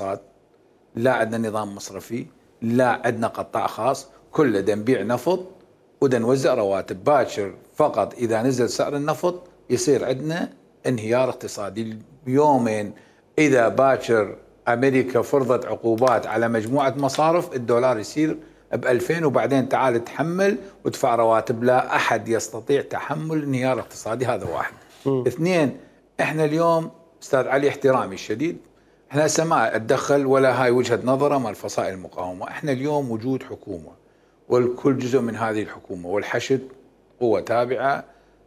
اقتصاد لا عندنا نظام مصرفي لا عندنا قطاع خاص كله دا نبيع نفط ودا نوزع رواتب باكر فقط اذا نزل سعر النفط يصير عندنا انهيار اقتصادي يومين اذا باكر امريكا فرضت عقوبات على مجموعه مصارف الدولار يصير ب 2000 وبعدين تعال تحمل وادفع رواتب لا احد يستطيع تحمل انهيار اقتصادي هذا واحد م. اثنين احنا اليوم استاذ علي احترامي الشديد احنا هسه ما اتدخل ولا هاي وجهه نظره مال فصائل المقاومه، احنا اليوم وجود حكومه والكل جزء من هذه الحكومه والحشد قوه تابعه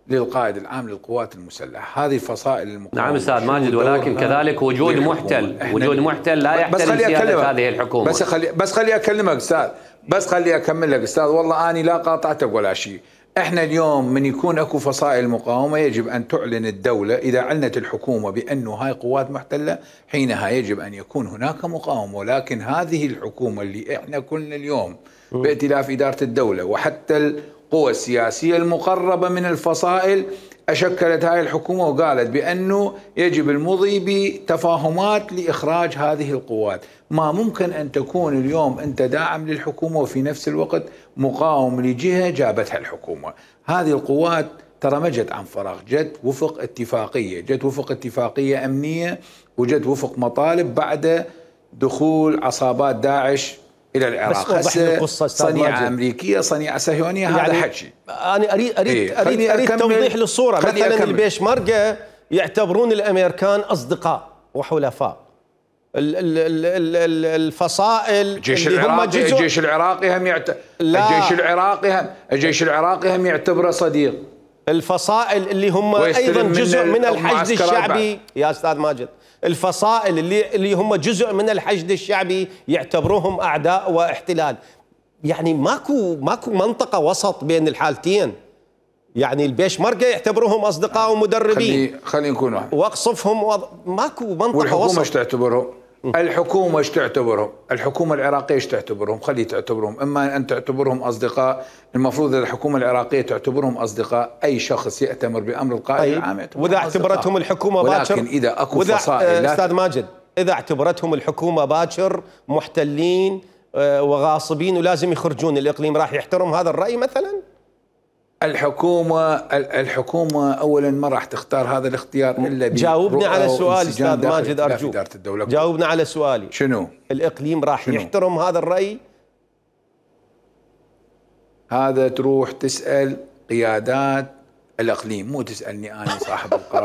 للقائد العام للقوات المسلحه، هذه فصائل المقاومه نعم استاذ ماجد ولكن كذلك وجود محتل، وجود محتل لا يحترم سياده هذه الحكومه بس خلي بس خلي اكلمك استاذ، بس خلي اكمل لك استاذ والله اني لا قاطعتك ولا شيء احنا اليوم من يكون اكو فصائل مقاومه يجب ان تعلن الدوله اذا اعلنت الحكومه بانه هاي قوات محتله حينها يجب ان يكون هناك مقاومه ولكن هذه الحكومه اللي احنا كلنا اليوم بائتلاف اداره الدوله وحتى القوى السياسيه المقربه من الفصائل أشكلت هذه الحكومة وقالت بأنه يجب المضي بتفاهمات لإخراج هذه القوات ما ممكن أن تكون اليوم أنت داعم للحكومة وفي نفس الوقت مقاوم لجهة جابتها الحكومة هذه القوات ترى ما جت عن فراغ جت وفق اتفاقية جت وفق اتفاقية أمنية وجت وفق مطالب بعد دخول عصابات داعش الى العراق بس القصه صنيعه ماجد. امريكيه صنيعه صهيونيه هذا يعني حكي انا اريد اريد إيه؟ اريد, أريد توضيح للصوره مثلا أكمل. البيش مرقه يعتبرون الامريكان اصدقاء وحلفاء الفصائل الجيش العراقي الجيش العراقي هم يعت... لا. الجيش العراقي هم الجيش العراقي هم يعتبره صديق الفصائل اللي هم ايضا جزء من الحشد الشعبي يا استاذ ماجد الفصائل اللي اللي هم جزء من الحشد الشعبي يعتبروهم اعداء واحتلال يعني ماكو ماكو منطقه وسط بين الحالتين يعني البيشمركة يعتبروهم اصدقاء ومدربين خلي خلينا نكون واقصفهم وض... ماكو منطقه والحكومة وسط والحكومه ايش تعتبرهم؟ الحكومه ايش تعتبرهم؟ الحكومه العراقيه ايش تعتبرهم؟ خلي تعتبرهم، اما ان تعتبرهم اصدقاء، المفروض الحكومه العراقيه تعتبرهم اصدقاء اي شخص ياتمر بامر القائد طيب. العام واذا اعتبرتهم الحكومه باكر ولكن اذا اكو وإذا آه، فصائل استاذ ماجد اذا اعتبرتهم الحكومه باكر محتلين آه، وغاصبين ولازم يخرجون الاقليم راح يحترم هذا الراي مثلا؟ الحكومه الحكومه اولا ما راح تختار هذا الاختيار الا جاوبنا على سؤالي استاذ ماجد ارجوك جاوبنا على سؤالي شنو؟ الاقليم راح شنو؟ يحترم هذا الراي؟ هذا تروح تسال قيادات الاقليم مو تسالني انا صاحب القرار